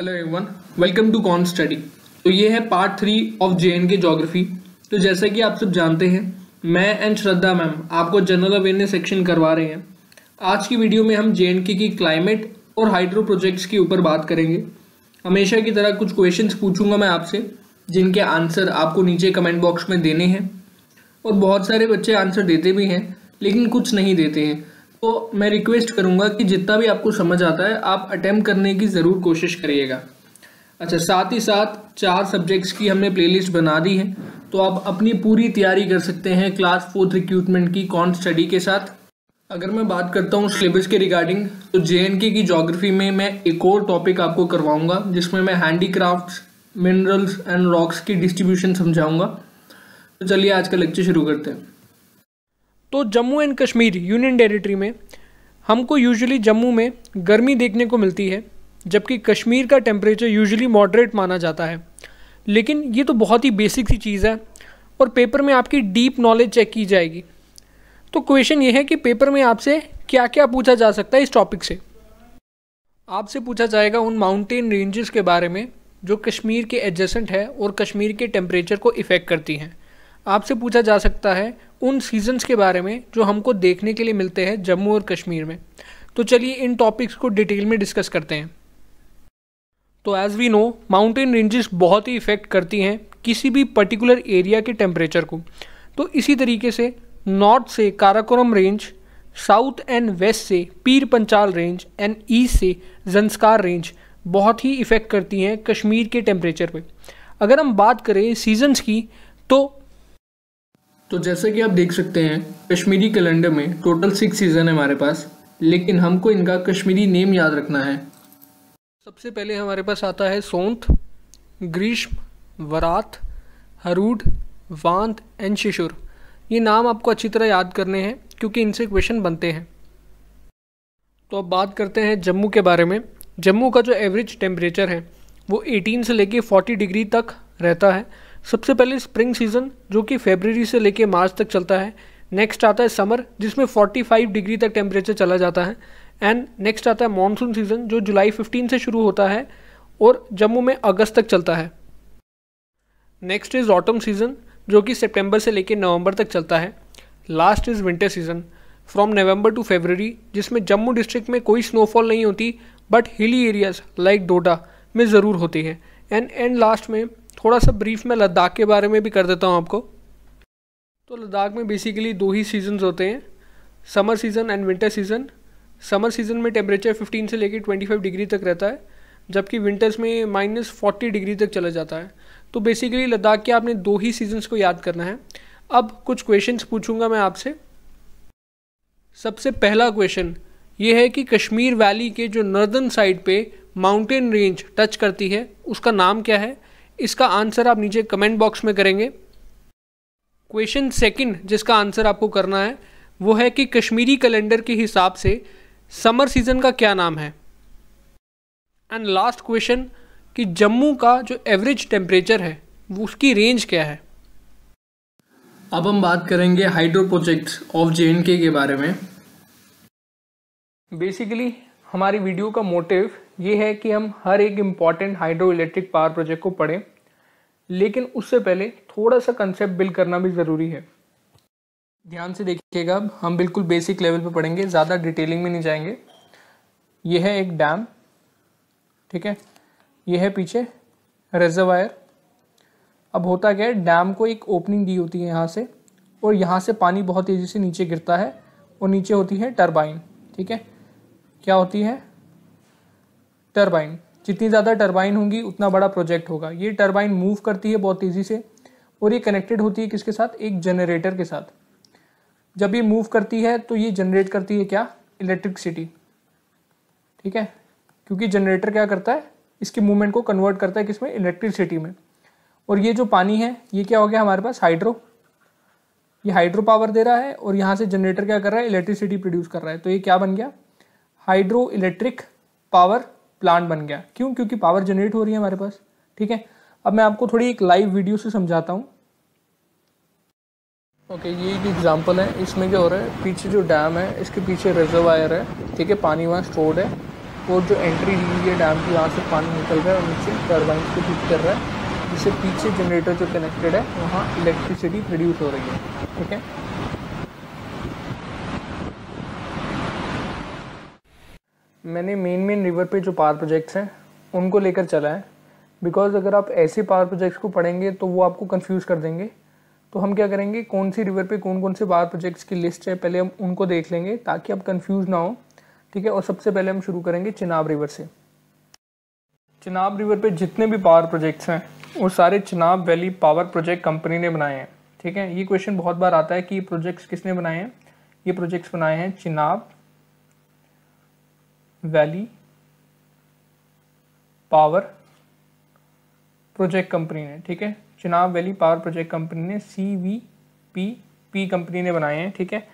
hello everyone welcome to con study तो ये है part three of J and K geography तो जैसा कि आप सब जानते हैं मैं एंड श्रद्धा मैम आपको जनरल अवेयरनेस सेक्शन करवा रहे हैं आज की वीडियो में हम जे एंड के की क्लाइमेट और हाइड्रो प्रोजेक्ट्स के ऊपर बात करेंगे हमेशा की तरह कुछ क्वेश्चन पूछूंगा मैं आपसे जिनके आंसर आपको नीचे कमेंट बॉक्स में देने हैं और बहुत सारे बच्चे आंसर देते भी हैं लेकिन कुछ नहीं देते हैं तो मैं रिक्वेस्ट करूँगा कि जितना भी आपको समझ आता है आप अटैम्प्ट करने की ज़रूर कोशिश करिएगा अच्छा साथ ही साथ चार सब्जेक्ट्स की हमने प्लेलिस्ट बना दी है तो आप अपनी पूरी तैयारी कर सकते हैं क्लास फोर्थ रिक्रूटमेंट की कौन स्टडी के साथ अगर मैं बात करता हूँ सिलेबस के रिगार्डिंग तो जे की जोग्राफी में मैं एक और टॉपिक आपको करवाऊँगा जिसमें मैं हैंडीक्राफ्ट्स मिनरल्स एंड रॉक्स की डिस्ट्रीब्यूशन समझाऊँगा तो चलिए आज का लेक्चर शुरू करते हैं तो Jammu and Kashmir union territory में हमको यूजुअली जम्मू में गर्मी देखने को मिलती है जबकि कश्मीर का टेम्परेचर यूजुअली मॉडरेट माना जाता है लेकिन ये तो बहुत ही बेसिक सी चीज़ है और पेपर में आपकी डीप नॉलेज चेक की जाएगी तो क्वेश्चन ये है कि पेपर में आपसे क्या क्या पूछा जा सकता है इस टॉपिक से आपसे पूछा जाएगा उन माउंटेन रेंजेस के बारे में जो कश्मीर के एडजेसेंट है और कश्मीर के टेम्परेचर को इफ़ेक्ट करती हैं आपसे पूछा जा सकता है उन सीजन्स के बारे में जो हमको देखने के लिए मिलते हैं जम्मू और कश्मीर में तो चलिए इन टॉपिक्स को डिटेल में डिस्कस करते हैं तो as we know mountain ranges बहुत ही इफ़ेक्ट करती हैं किसी भी पर्टिकुलर एरिया के टेम्परेचर को तो इसी तरीके से नॉर्थ से Karakoram range south and west से Pir Panchal range and east से जंस्कार रेंज बहुत ही इफ़ेक्ट करती हैं कश्मीर के टेम्परेचर पे अगर हम बात करें सीजन्स की तो तो जैसे कि आप देख सकते हैं कश्मीरी कैलेंडर में टोटल सिक्स सीज़न है हमारे पास लेकिन हमको इनका कश्मीरी नेम याद रखना है सबसे पहले हमारे पास आता है सोंथ ग्रीष्म वरात हरूड वांत एंड शिशुर ये नाम आपको अच्छी तरह याद करने हैं क्योंकि इनसे क्वेश्चन बनते हैं तो अब बात करते हैं जम्मू के बारे में जम्मू का जो एवरेज टेम्परेचर है वो 18 से लेके 40 डिग्री तक रहता है सबसे पहले स्प्रिंग सीज़न जो कि फेबररी से लेकर मार्च तक चलता है नेक्स्ट आता है समर जिसमें 45 डिग्री तक टेम्परेचर चला जाता है एंड नेक्स्ट आता है मानसून सीज़न जो जुलाई 15 से शुरू होता है और जम्मू में अगस्त तक चलता है नेक्स्ट इज़ ऑटम सीज़न जो कि सितंबर से लेकर नवंबर तक चलता है last is winter season from November to February जिसमें जम्मू डिस्ट्रिक्ट में कोई स्नोफॉल नहीं होती बट हिली एरियाज़ लाइक डोडा में ज़रूर होती है एंड एंड लास्ट में थोड़ा सा ब्रीफ मैं लद्दाख के बारे में भी कर देता हूँ आपको तो लद्दाख में बेसिकली दो ही सीजन्स होते हैं summer season and winter season summer season में टेम्परेचर 15 से लेकर 25 डिग्री तक रहता है जबकि विंटर्स में माइनस फोर्टी डिग्री तक चला जाता है तो बेसिकली लद्दाख के आपने दो ही सीजन्स को याद करना है अब कुछ क्वेश्चंस पूछूंगा मैं आपसे सबसे पहला क्वेश्चन ये है कि कश्मीर वैली के जो नर्दर्न साइड पे माउंटेन रेंज टच करती है उसका नाम क्या है इसका आंसर आप नीचे कमेंट बॉक्स में करेंगे क्वेश्चन सेकंड जिसका आंसर आपको करना है वो है कि कश्मीरी कैलेंडर के हिसाब से समर सीज़न का क्या नाम है एंड लास्ट क्वेश्चन कि जम्मू का जो एवरेज टेम्परेचर है वो उसकी रेंज क्या है अब हम बात करेंगे हाइड्रो प्रोजेक्ट ऑफ जे के बारे में बेसिकली हमारी वीडियो का मोटिव ये है कि हम हर एक important hydro electric power project को पढ़ें लेकिन उससे पहले थोड़ा सा कंसेप्ट बिल्ड करना भी ज़रूरी है ध्यान से देखिएगा अब हम बिल्कुल बेसिक लेवल पर पढ़ेंगे ज़्यादा डिटेलिंग में नहीं जाएंगे ये है एक डैम ठीक है ये है पीछे रेजर्वायर अब होता क्या है डैम को एक ओपनिंग दी होती है यहाँ से और यहाँ से पानी बहुत तेज़ी से नीचे गिरता है और नीचे होती है टरबाइन ठीक है क्या होती है टरबाइन जितनी ज़्यादा टरबाइन होंगी उतना बड़ा प्रोजेक्ट होगा ये टरबाइन मूव करती है बहुत तेज़ी से और ये कनेक्टेड होती है किसके साथ एक जनरेटर के साथ जब ये मूव करती है तो ये जनरेट करती है क्या इलेक्ट्रिकसिटी ठीक है क्योंकि जनरेटर क्या करता है इसके मूवमेंट को कन्वर्ट करता है किसमें इलेक्ट्रिसिटी में और ये जो पानी है ये क्या हो गया हमारे पास हाइड्रो ये हाइड्रो पावर दे रहा है और यहाँ से जनरेटर क्या कर रहा है इलेक्ट्रिसिटी प्रोड्यूस कर रहा है तो ये क्या बन गया हाइड्रो इलेक्ट्रिक पावर प्लांट बन गया क्यों क्योंकि पावर जनरेट हो रही है हमारे पास ठीक है अब मैं आपको थोड़ी एक लाइव वीडियो से समझाता हूँ ओके okay, ये एक एग्जांपल है इसमें क्या हो रहा है पीछे जो डैम है इसके पीछे रिजर्वायर है ठीक है पानी वहाँ स्टोर्ड है और जो एंट्री दी हुई है डैम की यहाँ से पानी निकल रहा है और नीचे टर्बाइन को फिट कर रहा है जिससे पीछे जनरेटर जो कनेक्टेड है वहाँ इलेक्ट्रिसिटी प्रोड्यूस हो रही है ठीक है मैंने मेन मेन रिवर पे जो पावर प्रोजेक्ट्स हैं उनको लेकर चला है बिकॉज अगर आप ऐसे पावर प्रोजेक्ट्स को पढ़ेंगे तो वो आपको कंफ्यूज कर देंगे तो हम क्या करेंगे कौन सी रिवर पे कौन कौन से पावर प्रोजेक्ट्स की लिस्ट है पहले हम उनको देख लेंगे ताकि आप कन्फ्यूज़ ना हो ठीक है और सबसे पहले हम शुरू करेंगे चिनाब रिवर से चिनाब रिवर पे जितने भी पावर प्रोजेक्ट्स हैं वो सारे Chenab valley power project company ने बनाए हैं ठीक है ये क्वेश्चन बहुत बार आता है कि ये प्रोजेक्ट्स किसने बनाए हैं ये प्रोजेक्ट्स बनाए हैं Chenab valley power project company ने ठीक है Chenab valley power project company ने C V P P company ने बनाए हैं ठीक है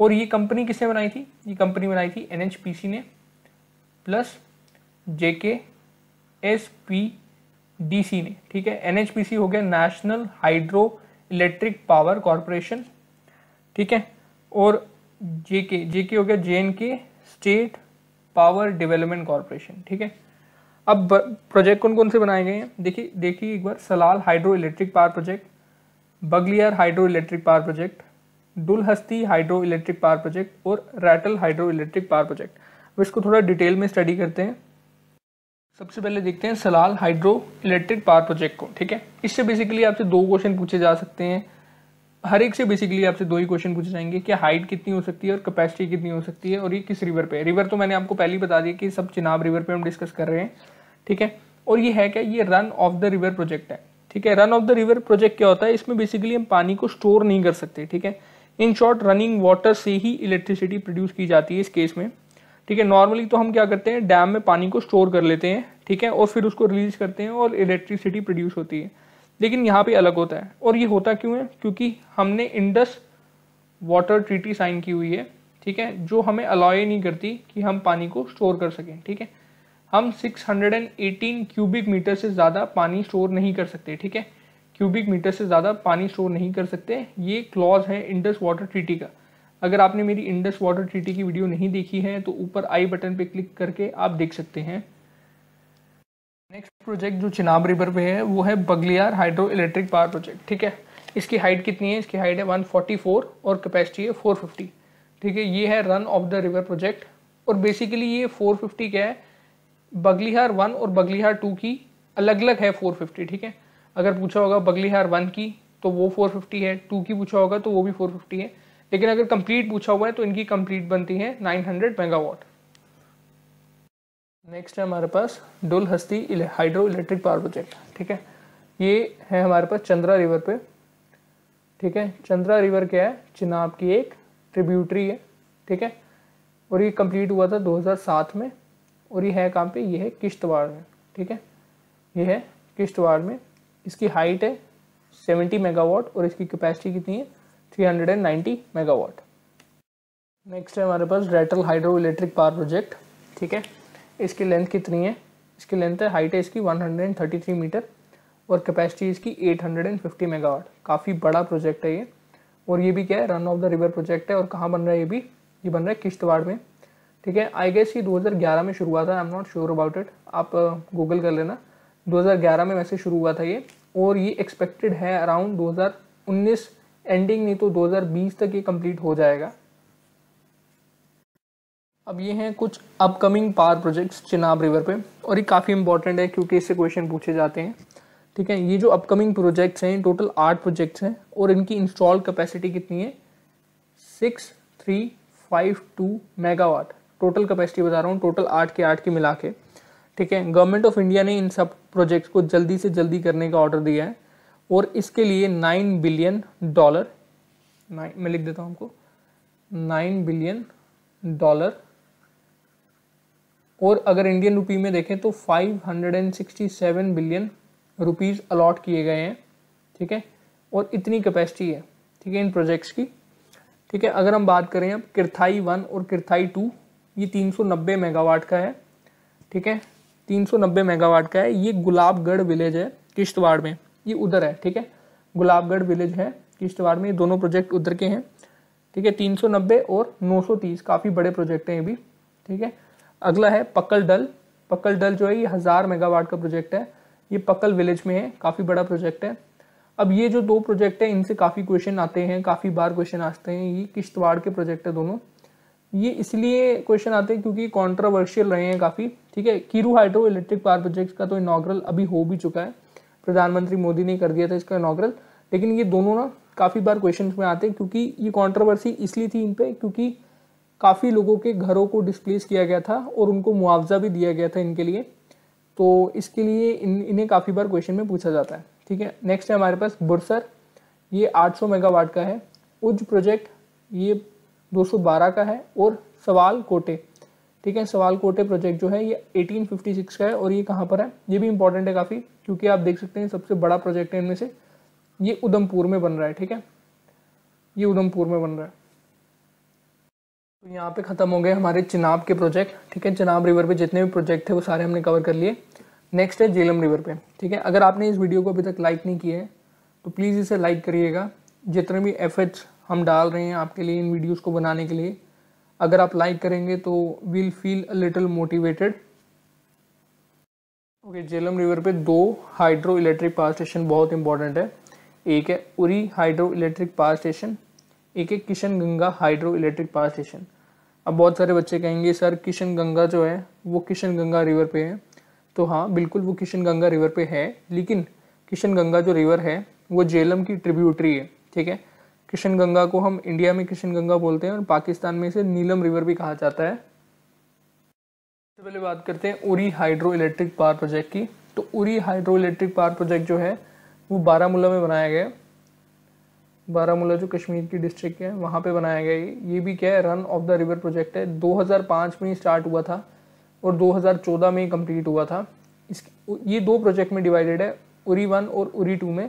और ये कंपनी किसने बनाई थी ये कंपनी बनाई थी एन ने प्लस जे के एस पी डी सी ने ठीक है एन पी सी हो गया national hydro electric power corporation ठीक है और जे के जे के हो गया J and K state power development corporation ठीक है अब प्रोजेक्ट कौन कौन से बनाए गए हैं देखिए देखिए एक बार Salal hydro electric power project Baglihar hydro electric power project Dulhasti hydro electric power project और Ratle hydro electric power project अब इसको थोड़ा डिटेल में स्टडी करते हैं सबसे पहले देखते हैं Salal hydro electric power project को ठीक है इससे बेसिकली आपसे दो क्वेश्चन पूछे जा सकते हैं हर एक से बेसिकली आपसे दो ही क्वेश्चन पूछे जाएंगे कि हाइट कितनी हो सकती है और कैपेसिटी कितनी हो सकती है और ये किस रिवर पे है रिवर तो मैंने आपको पहले ही बता दिया कि सब चिनाब रिवर पे हम डिस्कस कर रहे हैं ठीक है और ये है क्या ये run of the river project है ठीक है run of the river project क्या होता है इसमें बेसिकली हम पानी को स्टोर नहीं कर सकते ठीक है इन शॉर्ट रनिंग वाटर से ही इलेक्ट्रिसिटी प्रोड्यूस की जाती है इस केस में ठीक है नॉर्मली तो हम क्या करते हैं डैम में पानी को स्टोर कर लेते हैं ठीक है और फिर उसको रिलीज करते हैं और इलेक्ट्रिसिटी प्रोड्यूस होती है लेकिन यहाँ पे अलग होता है और ये होता क्यों है क्योंकि हमने इंडस वाटर ट्रीटी साइन की हुई है ठीक है जो हमें अलाउ नहीं करती कि हम पानी को स्टोर कर सकें ठीक है हम 618 क्यूबिक मीटर से ज़्यादा पानी स्टोर नहीं कर सकते ठीक है क्यूबिक मीटर से ज़्यादा पानी स्टोर नहीं कर सकते ये क्लॉज है इंडस वाटर ट्रीटी का अगर आपने मेरी इंडस वाटर ट्रीटी की वीडियो नहीं देखी है तो ऊपर आई बटन पर क्लिक करके आप देख सकते हैं नेक्स्ट प्रोजेक्ट जो चिनाब रिवर पे है वो है Baglihar hydro electric power project ठीक है इसकी हाइट कितनी है इसकी हाइट है 144 और कैपेसिटी है 450 ठीक है ये है run of the river project और बेसिकली ये 450 क्या है बगलिहार वन और बगलिहार टू की अलग अलग है 450 ठीक है अगर पूछा होगा बगलिहार वन की तो वो 450 है टू की पूछा होगा तो वो भी 450 है लेकिन अगर कंप्लीट पूछा हुआ है तो इनकी कंप्लीट बनती है 900 मेगावाट नेक्स्ट है हमारे पास डुल हस्ती हाइड्रो इलेक्ट्रिक पावर प्रोजेक्ट ठीक है ये है हमारे पास चंद्रा रिवर पे ठीक है चंद्रा रिवर क्या है चिनाब की एक ट्रिब्यूटरी है ठीक है और ये कंप्लीट हुआ था 2007 में और ये है कहाँ पे ये है किश्तवाड़ में ठीक है ये है किश्तवाड़ में इसकी हाइट है 70 मेगावाट और इसकी कैपेसिटी कितनी है 390 मेगावाट नेक्स्ट है हमारे पास Ratle hydro electric power project ठीक है इसकी लेंथ कितनी है इसकी लेंथ है हाइट है इसकी 133 मीटर और कैपेसिटी इसकी 850 मेगावाट काफ़ी बड़ा प्रोजेक्ट है ये और ये भी क्या है run of the river project है और कहाँ बन रहा है ये भी ये बन रहा है किश्तवाड़ में ठीक है आई गेस ये 2011 में शुरू हुआ था I am not sure about it आप गूगल कर लेना 2011 में वैसे शुरू हुआ था ये और ये एक्सपेक्टेड है अराउंड 2019 एंडिंग नहीं तो 2020 तक ये कंप्लीट हो जाएगा अब ये हैं कुछ upcoming power projects Chenab river पे और ये काफ़ी इंपॉर्टेंट है क्योंकि इससे क्वेश्चन पूछे जाते हैं ठीक है ये जो अपकमिंग प्रोजेक्ट्स हैं टोटल आठ प्रोजेक्ट्स हैं और इनकी इंस्टॉल कैपेसिटी कितनी है six three five two megawatt total capacity बता रहा हूँ टोटल आठ के आठ के मिला के ठीक है गवर्नमेंट ऑफ इंडिया ने इन सब प्रोजेक्ट्स को जल्दी से जल्दी करने का ऑर्डर दिया है और इसके लिए नाइन बिलियन डॉलर नाइन मैं लिख देता हूँ आपको नाइन बिलियन डॉलर और अगर इंडियन रुपी में देखें तो 567 बिलियन रुपीज़ अलॉट किए गए हैं ठीक है और इतनी कैपेसिटी है ठीक है इन प्रोजेक्ट्स की ठीक है अगर हम बात करें अब किरथाई वन और किरथाई टू ये 390 मेगावाट का है ठीक है 390 मेगावाट का है ये गुलाबगढ़ विलेज है किश्तवाड़ में ये उधर है ठीक है गुलाबगढ़ विलेज है किश्तवाड़ में ये दोनों प्रोजेक्ट उधर के हैं ठीक है तीन और नौ काफ़ी बड़े प्रोजेक्ट हैं ये भी ठीक है अगला है पक्कल डल पक्कल डल जो है ये हज़ार मेगावाट का प्रोजेक्ट है ये पक्कल विलेज में है काफ़ी बड़ा प्रोजेक्ट है अब ये जो दो प्रोजेक्ट है इनसे काफ़ी क्वेश्चन आते हैं काफ़ी बार क्वेश्चन आते हैं ये किश्तवाड़ के प्रोजेक्ट है दोनों ये इसलिए क्वेश्चन आते हैं क्योंकि कॉन्ट्रोवर्शियल रहे हैं काफ़ी ठीक है Kiru hydro electric power project का तो इनाग्रल अभी हो भी चुका है प्रधानमंत्री मोदी ने कर दिया था इसका इनाग्रल लेकिन ये दोनों ना काफ़ी बार क्वेश्चन में आते हैं क्योंकि ये कॉन्ट्रोवर्सी इसलिए थी इन पर क्योंकि काफ़ी लोगों के घरों को डिस्प्लेस किया गया था और उनको मुआवजा भी दिया गया था इनके लिए तो इसके लिए इन इन्हें काफ़ी बार क्वेश्चन में पूछा जाता है ठीक है नेक्स्ट है हमारे पास बुरसर ये 800 मेगावाट का है उज प्रोजेक्ट ये 212 का है और सवाल कोटे ठीक है सवाल कोटे प्रोजेक्ट जो है ये 1856 का है और ये कहाँ पर है ये भी इंपॉर्टेंट है काफ़ी क्योंकि आप देख सकते हैं सबसे बड़ा प्रोजेक्ट है इनमें से ये उधमपुर में बन रहा है ठीक है ये उधमपुर में बन रहा है तो यहाँ पे ख़त्म हो गए हमारे चिनाब के प्रोजेक्ट ठीक है चिनाब रिवर पे जितने भी प्रोजेक्ट थे वो सारे हमने कवर कर लिए नेक्स्ट है जेलम रिवर पे ठीक है अगर आपने इस वीडियो को अभी तक लाइक नहीं किया है तो प्लीज़ इसे लाइक करिएगा जितने भी एफर्ट्स हम डाल रहे हैं आपके लिए इन वीडियोज़ को बनाने के लिए अगर आप लाइक करेंगे तो we'll feel a little motivated okay Jhelum river पे दो हाइड्रो इलेक्ट्रिक पावर स्टेशन बहुत इंपॉर्टेंट है एक है Uri hydro electric power station एक है Kishanganga hydro electric power station अब बहुत सारे बच्चे कहेंगे सर किशन गंगा जो है वो किशन गंगा रिवर पे है तो हाँ बिल्कुल वो किशन गंगा रिवर पे है लेकिन किशन गंगा जो रिवर है वो जेलम की ट्रिब्यूटरी है ठीक है किशन गंगा को हम इंडिया में किशन गंगा बोलते हैं और पाकिस्तान में इसे नीलम रिवर भी कहा जाता है सबसे पहले बात करते हैं Uri hydro electric power project की तो Uri hydro electric power project जो है वो बारामूला में बनाया गया बारामूला जो कश्मीर की डिस्ट्रिक्ट है वहाँ पे बनाया गया ये ये भी क्या है run of the river project है 2005 में स्टार्ट हुआ था और 2014 में कंप्लीट हुआ था इस ये दो प्रोजेक्ट में डिवाइडेड है उरी वन और उरी टू में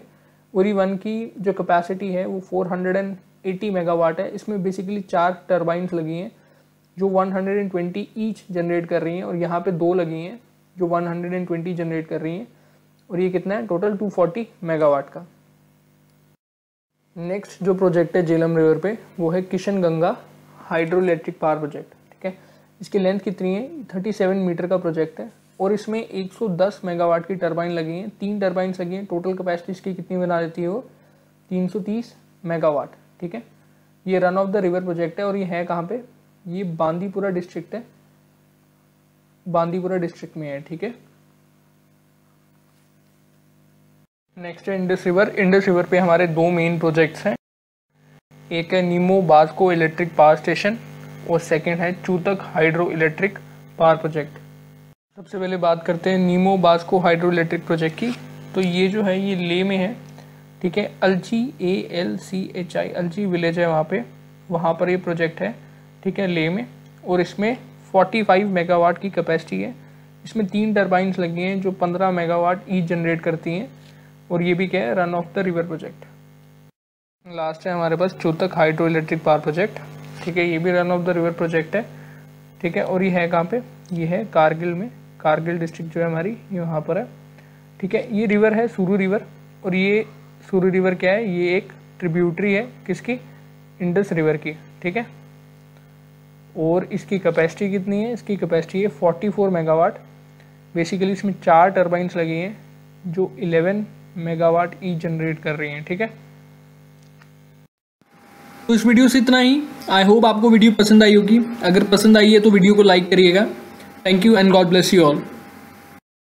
उरी वन की जो कैपेसिटी है वो 480 मेगावाट है इसमें बेसिकली चार टर्बाइंस लगी हैं जो 120 ईच जनरेट कर रही हैं और यहाँ पे दो लगी हैं जो 120 जनरेट कर रही हैं और ये कितना है टोटल 240 मेगावाट का नेक्स्ट जो प्रोजेक्ट है जेलम रिवर पे वो है Kishanganga hydro electric power project ठीक है इसकी लेंथ कितनी है थर्टी सेवन मीटर का प्रोजेक्ट है और इसमें एक सौ दस मेगावाट की टर्बाइन लगी हैं तीन टर्बाइन लगी हैं टोटल कैपेसिटी इसकी कितनी बना देती है वो तीन सौ तीस मेगावाट ठीक है ये run of the river project है और ये है कहाँ पर ये बांदीपुरा डिस्ट्रिक्ट है बांदीपुरा डिस्ट्रिक्ट में है ठीक है नेक्स्ट है इंडस रिवर इंडस रिवर पे हमारे दो मेन प्रोजेक्ट्स हैं एक है Nimoo Bazgo electric power station और सेकंड है Chutak hydro electric power project सबसे पहले बात करते हैं Nimoo Bazgo hydro electric project की तो ये जो है ये ले में है ठीक है Alchi A L C H I Alchi village है वहाँ पे वहाँ पर ये प्रोजेक्ट है ठीक है ले में और इसमें फोर्टी मेगावाट की कैपेसिटी है इसमें तीन टर्बाइंस लगी हैं जो पंद्रह मेगावाट ईच जनरेट करती हैं और ये भी क्या है run of the river project last है हमारे पास Chutak hydro electric power project ठीक है ये भी run of the river project है ठीक है और ये है कहाँ पे ये है कारगिल में कारगिल डिस्ट्रिक्ट जो है हमारी यहाँ वहाँ पर है ठीक है ये रिवर है सुरू रिवर और ये सुरू रिवर क्या है ये एक ट्रिब्यूटरी है किसकी इंडस रिवर की ठीक है और इसकी कैपेसिटी कितनी है इसकी कैपेसिटी है 44 मेगावाट बेसिकली इसमें चार टर्बाइंस लगी हैं जो मेगावाट ई जनरेट कर रही हैं ठीक है तो इस वीडियो से इतना ही आई होप आपको वीडियो पसंद आई होगी अगर पसंद आई है तो वीडियो को लाइक करिएगा thank you and God bless you all